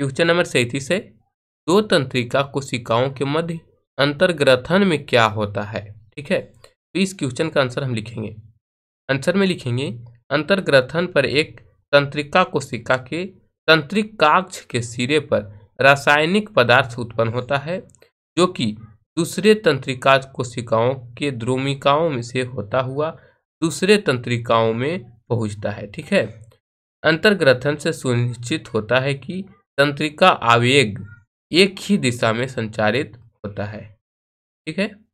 question number सैंतीस है दो तंत्रिका कोशिकाओं के मध्य अंतर्ग्रथन में क्या होता है ठीक है तो इस क्वेश्चन का आंसर हम लिखेंगे आंसर में लिखेंगे अंतर्ग्रथन पर एक तंत्रिका कोशिका के तंत्रिक काक्ष के सिरे पर रासायनिक पदार्थ उत्पन्न होता है जो कि दूसरे तंत्रिका कोशिकाओं के द्रोमिकाओं में से होता हुआ दूसरे तंत्रिकाओं में पहुंचता है ठीक है अंतर्ग्रथन से सुनिश्चित होता है कि तंत्रिका आवेग एक ही दिशा में संचारित होता है ठीक है